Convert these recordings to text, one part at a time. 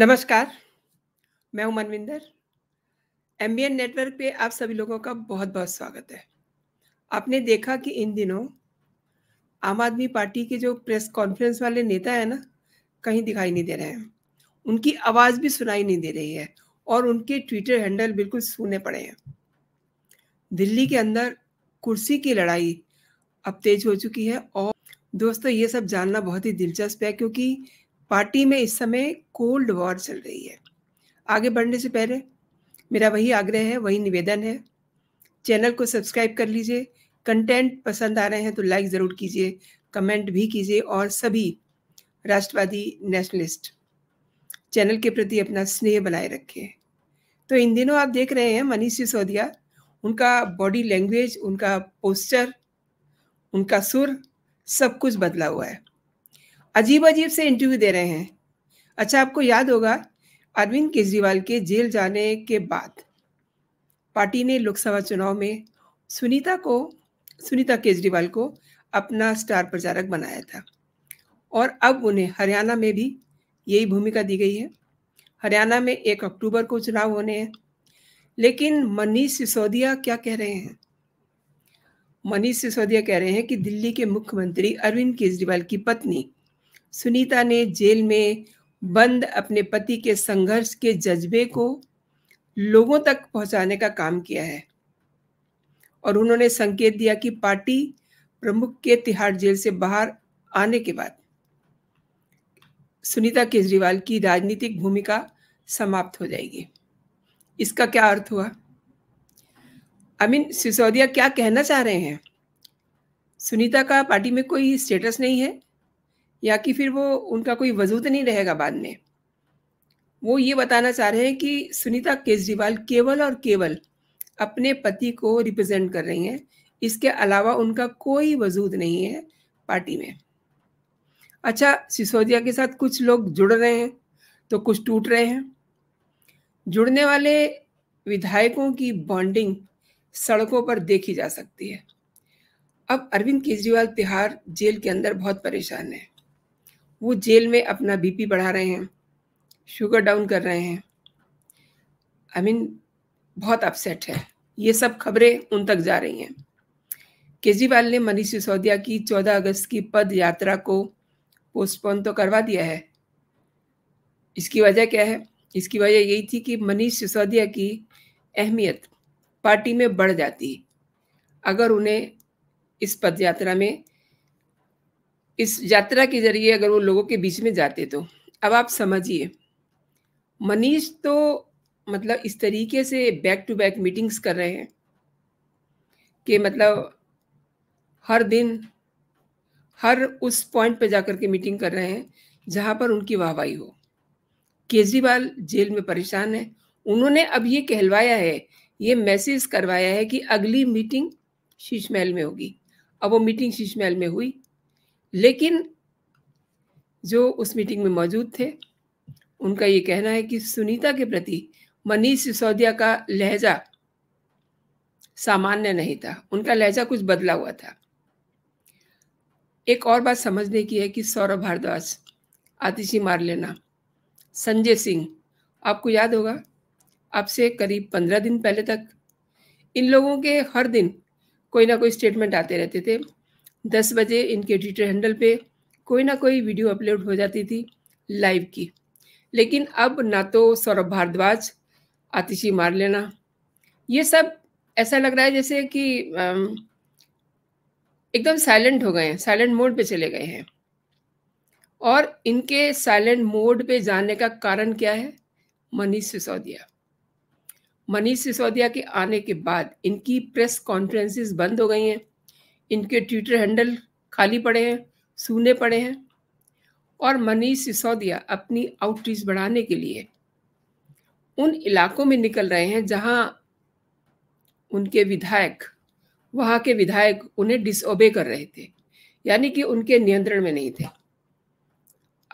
नमस्कार मैं हूं मनविंदर एमबीएन नेटवर्क पे आप सभी लोगों का बहुत बहुत स्वागत है आपने देखा कि इन दिनों आम आदमी पार्टी के जो प्रेस कॉन्फ्रेंस वाले नेता है ना कहीं दिखाई नहीं दे रहे हैं उनकी आवाज़ भी सुनाई नहीं दे रही है और उनके ट्विटर हैंडल बिल्कुल सूने पड़े हैं दिल्ली के अंदर कुर्सी की लड़ाई अब तेज हो चुकी है और दोस्तों ये सब जानना बहुत ही दिलचस्प है क्योंकि पार्टी में इस समय कोल्ड वॉर चल रही है आगे बढ़ने से पहले मेरा वही आग्रह है वही निवेदन है चैनल को सब्सक्राइब कर लीजिए कंटेंट पसंद आ रहे हैं तो लाइक ज़रूर कीजिए कमेंट भी कीजिए और सभी राष्ट्रवादी नेशनलिस्ट चैनल के प्रति अपना स्नेह बनाए रखें तो इन दिनों आप देख रहे हैं मनीष सिसोदिया उनका बॉडी लैंग्वेज उनका पोस्टर उनका सुर सब कुछ बदला हुआ है अजीब अजीब से इंटरव्यू दे रहे हैं अच्छा आपको याद होगा अरविंद केजरीवाल के जेल जाने के बाद पार्टी ने लोकसभा चुनाव में सुनीता को सुनीता केजरीवाल को अपना स्टार प्रचारक बनाया था और अब उन्हें हरियाणा में भी यही भूमिका दी गई है हरियाणा में एक अक्टूबर को चुनाव होने हैं लेकिन मनीष सिसोदिया क्या कह रहे हैं मनीष सिसोदिया कह रहे हैं कि दिल्ली के मुख्यमंत्री अरविंद केजरीवाल की पत्नी सुनीता ने जेल में बंद अपने पति के संघर्ष के जज्बे को लोगों तक पहुंचाने का काम किया है और उन्होंने संकेत दिया कि पार्टी प्रमुख के तिहाड़ जेल से बाहर आने के बाद सुनीता केजरीवाल की राजनीतिक भूमिका समाप्त हो जाएगी इसका क्या अर्थ हुआ आई मीन सिसोदिया क्या कहना चाह रहे हैं सुनीता का पार्टी में कोई स्टेटस नहीं है या कि फिर वो उनका कोई वजूद नहीं रहेगा बाद में वो ये बताना चाह रहे हैं कि सुनीता केजरीवाल केवल और केवल अपने पति को रिप्रेजेंट कर रही हैं इसके अलावा उनका कोई वजूद नहीं है पार्टी में अच्छा सिसोदिया के साथ कुछ लोग जुड़ रहे हैं तो कुछ टूट रहे हैं जुड़ने वाले विधायकों की बॉन्डिंग सड़कों पर देखी जा सकती है अब अरविंद केजरीवाल तिहाड़ जेल के अंदर बहुत परेशान है वो जेल में अपना बीपी बढ़ा रहे हैं शुगर डाउन कर रहे हैं आई I मीन mean, बहुत अपसेट है ये सब खबरें उन तक जा रही हैं केजरीवाल ने मनीष सिसोदिया की 14 अगस्त की पद यात्रा को पोस्टपोन तो करवा दिया है इसकी वजह क्या है इसकी वजह यही थी कि मनीष सिसोदिया की अहमियत पार्टी में बढ़ जाती अगर उन्हें इस पद यात्रा में इस यात्रा के जरिए अगर वो लोगों के बीच में जाते तो अब आप समझिए मनीष तो मतलब इस तरीके से बैक टू बैक मीटिंग्स कर रहे हैं कि मतलब हर दिन हर उस पॉइंट पे जाकर के मीटिंग कर रहे हैं जहां पर उनकी वाहवाही हो केजरीवाल जेल में परेशान है उन्होंने अब ये कहलवाया है ये मैसेज करवाया है कि अगली मीटिंग शीश महल में होगी अब वो मीटिंग शीश महल में हुई लेकिन जो उस मीटिंग में मौजूद थे उनका ये कहना है कि सुनीता के प्रति मनीष सिसोदिया का लहजा सामान्य नहीं था उनका लहजा कुछ बदला हुआ था एक और बात समझने की है कि सौरभ भारद्वाज आतिशी मार लेना संजय सिंह आपको याद होगा आपसे करीब पंद्रह दिन पहले तक इन लोगों के हर दिन कोई ना कोई स्टेटमेंट आते रहते थे दस बजे इनके ट्विटर हैंडल पे कोई ना कोई वीडियो अपलोड हो जाती थी लाइव की लेकिन अब ना तो सौरभ भारद्वाज आतिशी मार लेना ये सब ऐसा लग रहा है जैसे कि एकदम साइलेंट हो गए हैं साइलेंट मोड पे चले गए हैं और इनके साइलेंट मोड पे जाने का कारण क्या है मनीष सिसोदिया मनीष सिसोदिया के आने के बाद इनकी प्रेस कॉन्फ्रेंसेस बंद हो गई हैं इनके ट्विटर हैंडल खाली पड़े हैं सूने पड़े हैं और मनीष सिसोदिया अपनी आउटरीच बढ़ाने के लिए उन इलाकों में निकल रहे हैं जहां उनके विधायक वहां के विधायक उन्हें डिसओबे कर रहे थे यानी कि उनके नियंत्रण में नहीं थे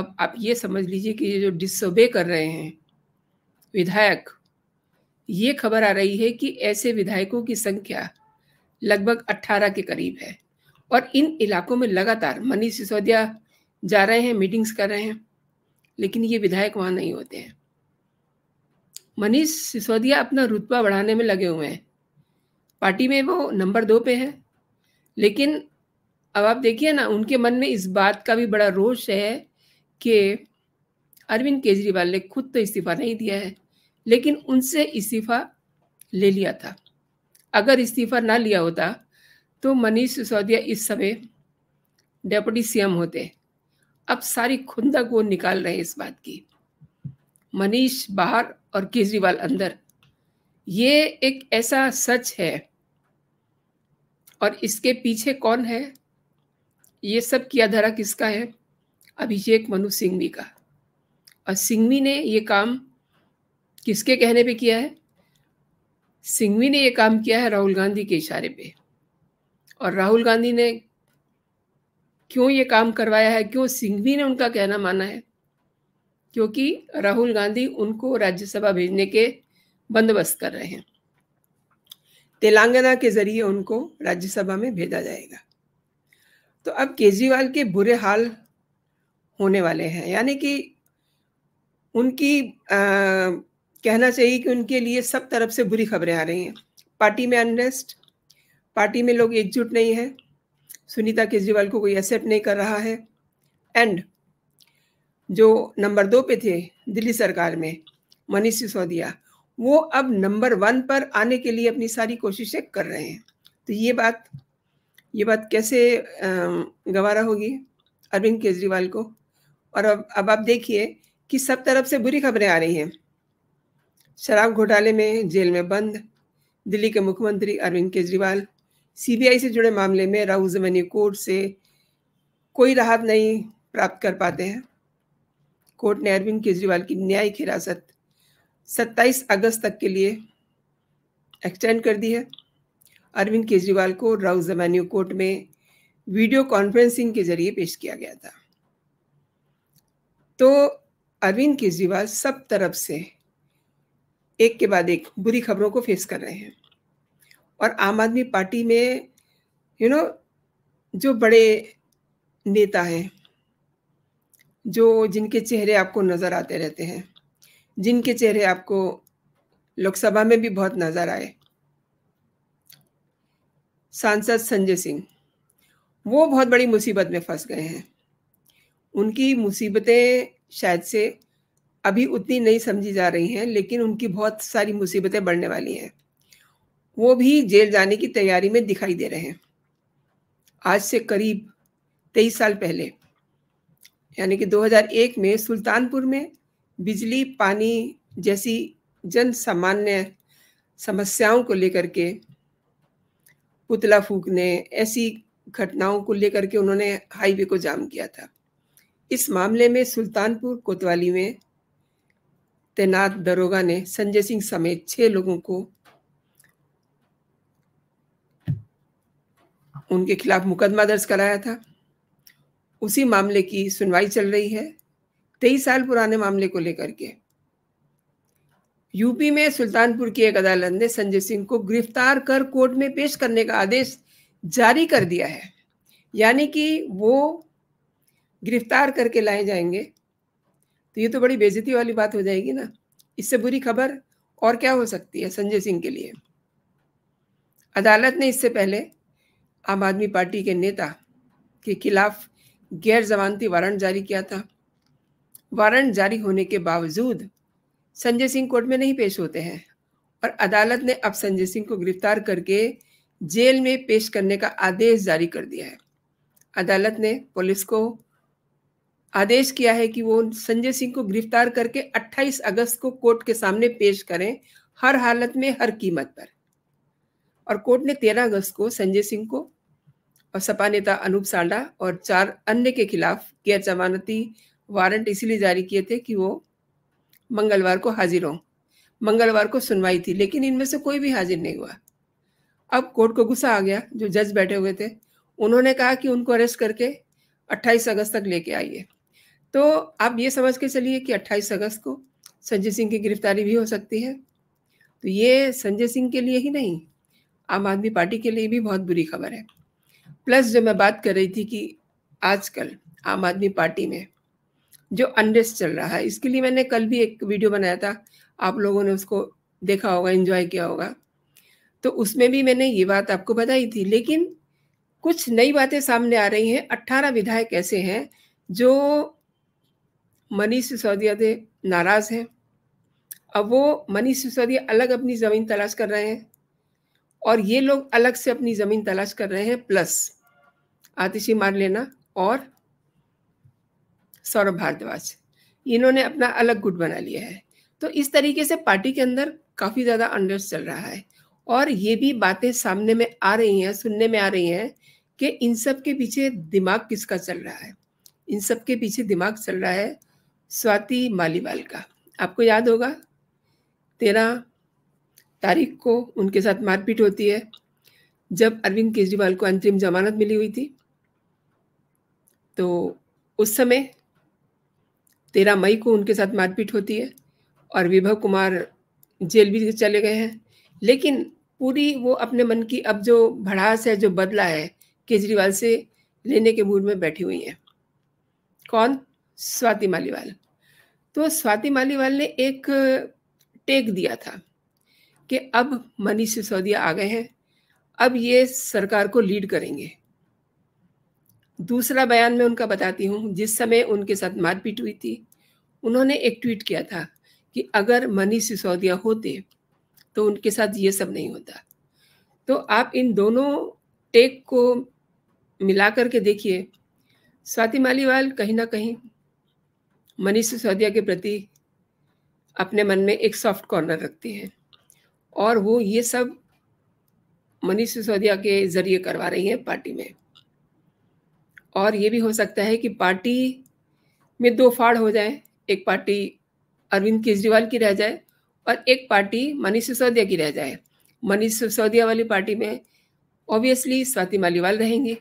अब आप ये समझ लीजिए कि ये जो डिसोबे कर रहे हैं विधायक ये खबर आ रही है कि ऐसे विधायकों की संख्या लगभग 18 के करीब है और इन इलाकों में लगातार मनीष सिसोदिया जा रहे हैं मीटिंग्स कर रहे हैं लेकिन ये विधायक वहाँ नहीं होते हैं मनीष सिसोदिया अपना रुतबा बढ़ाने में लगे हुए हैं पार्टी में वो नंबर दो पे है लेकिन अब आप देखिए ना उनके मन में इस बात का भी बड़ा रोष है कि अरविंद केजरीवाल ने खुद तो इस्तीफा नहीं दिया है लेकिन उनसे इस्तीफा ले लिया था अगर इस्तीफा ना लिया होता तो मनीष सिसोदिया इस समय डेप्यूटी सीएम होते अब सारी खुंदक वो निकाल रहे हैं इस बात की मनीष बाहर और केजरीवाल अंदर ये एक ऐसा सच है और इसके पीछे कौन है ये सब किया धरा किसका है अभिषेक मनु सिंघवी का और सिंघवी ने ये काम किसके कहने पे किया है सिंघवी ने यह काम किया है राहुल गांधी के इशारे पे और राहुल गांधी ने क्यों ये काम करवाया है क्यों सिंघवी ने उनका कहना माना है क्योंकि राहुल गांधी उनको राज्यसभा भेजने के बंदोबस्त कर रहे हैं तेलंगाना के जरिए उनको राज्यसभा में भेजा जाएगा तो अब केजरीवाल के बुरे हाल होने वाले हैं यानी कि उनकी आ, कहना चाहिए कि उनके लिए सब तरफ से बुरी खबरें आ रही हैं पार्टी में अनरेस्ट पार्टी में लोग एकजुट नहीं है सुनीता केजरीवाल को कोई एक्सेप्ट नहीं कर रहा है एंड जो नंबर दो पे थे दिल्ली सरकार में मनीष सिसोदिया वो अब नंबर वन पर आने के लिए अपनी सारी कोशिशें कर रहे हैं तो ये बात ये बात कैसे गवारा होगी अरविंद केजरीवाल को और अब अब आप देखिए कि सब तरफ से बुरी खबरें आ रही हैं शराब घोटाले में जेल में बंद दिल्ली के मुख्यमंत्री अरविंद केजरीवाल सीबीआई से जुड़े मामले में राहुल जमनी कोर्ट से कोई राहत नहीं प्राप्त कर पाते हैं कोर्ट ने अरविंद केजरीवाल की न्यायिक हिरासत 27 अगस्त तक के लिए एक्सटेंड कर दी है अरविंद केजरीवाल को राहुल जमानियो कोर्ट में वीडियो कॉन्फ्रेंसिंग के जरिए पेश किया गया था तो अरविंद केजरीवाल सब तरफ से एक के बाद एक बुरी खबरों को फेस कर रहे हैं और आम आदमी पार्टी में यू you नो know, जो बड़े नेता हैं जो जिनके चेहरे आपको नज़र आते रहते हैं जिनके चेहरे आपको लोकसभा में भी बहुत नज़र आए सांसद संजय सिंह वो बहुत बड़ी मुसीबत में फंस गए हैं उनकी मुसीबतें शायद से अभी उतनी नहीं समझी जा रही हैं लेकिन उनकी बहुत सारी मुसीबतें बढ़ने वाली हैं वो भी जेल जाने की तैयारी में दिखाई दे रहे हैं आज से करीब तेईस साल पहले यानी कि 2001 में सुल्तानपुर में बिजली पानी जैसी जन सामान्य समस्याओं को लेकर के पुतला फूकने ऐसी घटनाओं को लेकर के उन्होंने हाईवे को जाम किया था इस मामले में सुल्तानपुर कोतवाली में तैनात दरोगा ने संजय सिंह समेत छह लोगों को उनके खिलाफ मुकदमा दर्ज कराया था उसी मामले की सुनवाई चल रही है तेईस साल पुराने मामले को लेकर के यूपी में सुल्तानपुर की एक अदालत ने संजय सिंह को गिरफ्तार कर कोर्ट में पेश करने का आदेश जारी कर दिया है यानी कि वो गिरफ्तार करके लाए जाएंगे तो ये तो बड़ी बेजती वाली बात हो जाएगी ना इससे बुरी खबर और क्या हो सकती है संजय सिंह के लिए अदालत ने इससे पहले आम आदमी पार्टी के नेता के खिलाफ गैर जमानती वारंट जारी किया था वारंट जारी होने के बावजूद संजय सिंह कोर्ट में नहीं पेश होते हैं और अदालत ने अब संजय सिंह को गिरफ्तार करके जेल में पेश करने का आदेश जारी कर दिया है अदालत ने पुलिस को आदेश किया है कि वो संजय सिंह को गिरफ्तार करके 28 अगस्त को कोर्ट के सामने पेश करें हर हालत में हर कीमत पर और कोर्ट ने 13 अगस्त को संजय सिंह को और सपा नेता अनूप सांडा और चार अन्य के खिलाफ गैर जमानती वारंट इसीलिए जारी किए थे कि वो मंगलवार को हाजिर हों मंगलवार को सुनवाई थी लेकिन इनमें से कोई भी हाजिर नहीं हुआ अब कोर्ट को गुस्सा आ गया जो जज बैठे हुए थे उन्होंने कहा कि उनको अरेस्ट करके 28 अगस्त तक लेके आइए तो आप ये समझ के चलिए कि 28 अगस्त को संजय सिंह की गिरफ्तारी भी हो सकती है तो ये संजय सिंह के लिए ही नहीं आम आदमी पार्टी के लिए भी बहुत बुरी खबर है प्लस जो मैं बात कर रही थी कि आजकल आम आदमी पार्टी में जो अनरेस्ट चल रहा है इसके लिए मैंने कल भी एक वीडियो बनाया था आप लोगों ने उसको देखा होगा एंजॉय किया होगा तो उसमें भी मैंने ये बात आपको बताई थी लेकिन कुछ नई बातें सामने आ रही हैं अट्ठारह विधायक ऐसे हैं जो मनीष सिसोदिया से नाराज़ हैं अब वो मनीष सिसोदिया अलग अपनी ज़मीन तलाश कर रहे हैं और ये लोग अलग से अपनी ज़मीन तलाश कर रहे हैं प्लस आतिशी मार लेना और सौरभ भारद्वाज इन्होंने अपना अलग गुट बना लिया है तो इस तरीके से पार्टी के अंदर काफ़ी ज़्यादा अंडर्स चल रहा है और ये भी बातें सामने में आ रही हैं सुनने में आ रही हैं कि इन सब के पीछे दिमाग किसका चल रहा है इन सब के पीछे दिमाग चल रहा है स्वाति मालीवाल का आपको याद होगा तेरह तारीख को उनके साथ मारपीट होती है जब अरविंद केजरीवाल को अंतरिम जमानत मिली हुई थी तो उस समय तेरह मई को उनके साथ मारपीट होती है और विभव कुमार जेल भी चले गए हैं लेकिन पूरी वो अपने मन की अब जो भड़ास है जो बदला है केजरीवाल से लेने के मूड में बैठी हुई हैं कौन स्वाति मालीवाल तो स्वाति मालीवाल ने एक टेक दिया था कि अब मनीष सिसोदिया आ गए हैं अब ये सरकार को लीड करेंगे दूसरा बयान मैं उनका बताती हूँ जिस समय उनके साथ मारपीट हुई थी उन्होंने एक ट्वीट किया था कि अगर मनीष सिसोदिया होते तो उनके साथ ये सब नहीं होता तो आप इन दोनों टेक को मिला करके देखिए स्वाति मालीवाल कहीं ना कहीं मनीष सिसोदिया के प्रति अपने मन में एक सॉफ्ट कॉर्नर रखती है और वो ये सब मनीष सिसोदिया के ज़रिए करवा रही हैं पार्टी में और ये भी हो सकता है कि पार्टी में दो फाड़ हो जाए एक पार्टी अरविंद केजरीवाल की रह जाए और एक पार्टी मनीष सिसोदिया की रह जाए मनीष सिसोदिया वाली पार्टी में ऑब्वियसली स्वाति मालीवाल रहेंगी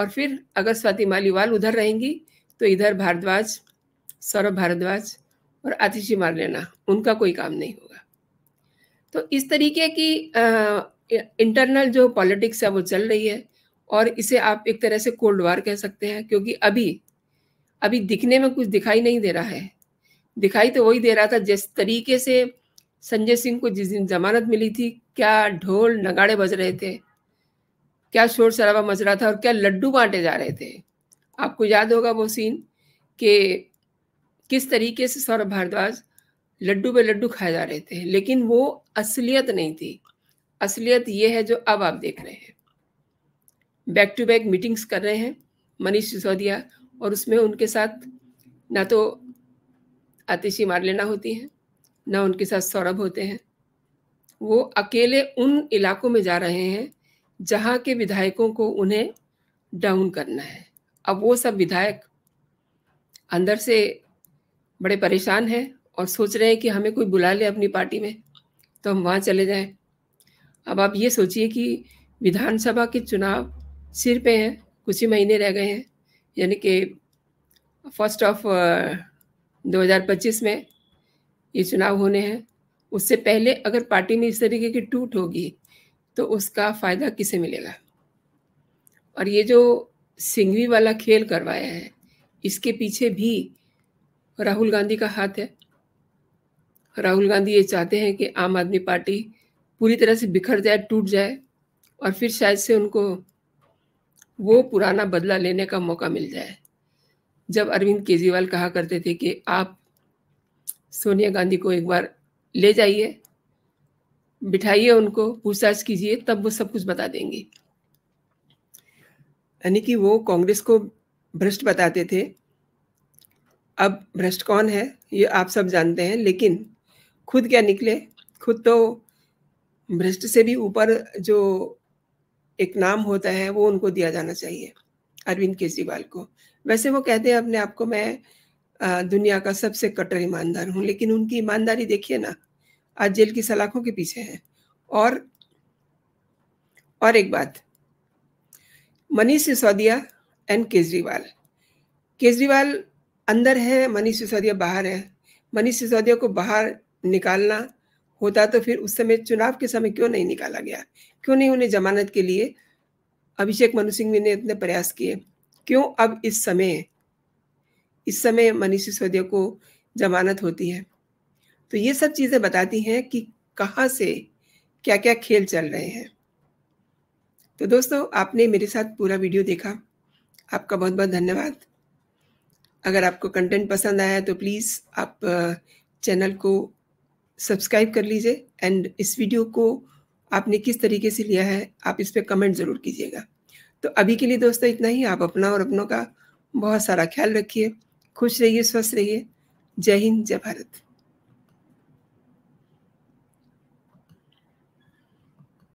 और फिर अगर स्वाति मालीवाल उधर रहेंगी तो इधर भारद्वाज सौरभ भारद्वाज और आतिशी मार लेना उनका कोई काम नहीं होगा तो इस तरीके की इंटरनल जो पॉलिटिक्स है वो चल रही है और इसे आप एक तरह से कोल्ड वार कह सकते हैं क्योंकि अभी अभी दिखने में कुछ दिखाई नहीं दे रहा है दिखाई तो वही दे रहा था जिस तरीके से संजय सिंह को जिस दिन जमानत मिली थी क्या ढोल नगाड़े बज रहे थे क्या शोर शराबा मच रहा था और क्या लड्डू बांटे जा रहे थे आपको याद होगा वो सीन कि किस तरीके से सौरभ भारद्वाज लड्डू पे लड्डू खाए जा रहे थे लेकिन वो असलियत नहीं थी असलियत ये है जो अब आप देख रहे हैं बैक टू बैक मीटिंग्स कर रहे हैं मनीष सिसोदिया और उसमें उनके साथ ना तो आतिशी मार लेना होती है ना उनके साथ सौरभ होते हैं वो अकेले उन इलाकों में जा रहे हैं जहाँ के विधायकों को उन्हें डाउन करना है अब वो सब विधायक अंदर से बड़े परेशान हैं और सोच रहे हैं कि हमें कोई बुला ले अपनी पार्टी में तो हम वहाँ चले जाएं अब आप ये सोचिए कि विधानसभा के चुनाव सिर पे हैं कुछ ही महीने रह गए हैं यानी कि फर्स्ट ऑफ 2025 में ये चुनाव होने हैं उससे पहले अगर पार्टी में इस तरीके की टूट होगी तो उसका फ़ायदा किसे मिलेगा और ये जो सिंघवी वाला खेल करवाया है इसके पीछे भी राहुल गांधी का हाथ है राहुल गांधी ये चाहते हैं कि आम आदमी पार्टी पूरी तरह से बिखर जाए टूट जाए और फिर शायद से उनको वो पुराना बदला लेने का मौका मिल जाए जब अरविंद केजरीवाल कहा करते थे कि आप सोनिया गांधी को एक बार ले जाइए बिठाइए उनको पूछताछ कीजिए तब वो सब कुछ बता देंगे यानी कि वो कांग्रेस को भ्रष्ट बताते थे अब भ्रष्ट कौन है ये आप सब जानते हैं लेकिन खुद क्या निकले खुद तो भ्रष्ट से भी ऊपर जो एक नाम होता है वो उनको दिया जाना चाहिए अरविंद केजरीवाल को वैसे वो कहते हैं अपने आप को मैं दुनिया का सबसे कट्टर ईमानदार हूँ लेकिन उनकी ईमानदारी देखिए ना आज जेल की सलाखों के पीछे है और और एक बात मनीष सिसोदिया एंड केजरीवाल केजरीवाल अंदर है मनीष सिसोदिया बाहर है मनीष सिसोदिया को बाहर निकालना होता तो फिर उस समय चुनाव के समय क्यों नहीं निकाला गया क्यों नहीं उन्हें जमानत के लिए अभिषेक मनु सिंह ने इतने प्रयास किए क्यों अब इस समय इस समय मनीष सिसोदिया को जमानत होती है तो ये सब चीज़ें बताती हैं कि कहाँ से क्या क्या खेल चल रहे हैं तो दोस्तों आपने मेरे साथ पूरा वीडियो देखा आपका बहुत बहुत धन्यवाद अगर आपको कंटेंट पसंद आया तो प्लीज़ आप चैनल को सब्सक्राइब कर लीजिए एंड इस वीडियो को आपने किस तरीके से लिया है आप इस पर कमेंट ज़रूर कीजिएगा तो अभी के लिए दोस्तों इतना ही आप अपना और अपनों का बहुत सारा ख्याल रखिए खुश रहिए स्वस्थ रहिए जय हिंद जय भारत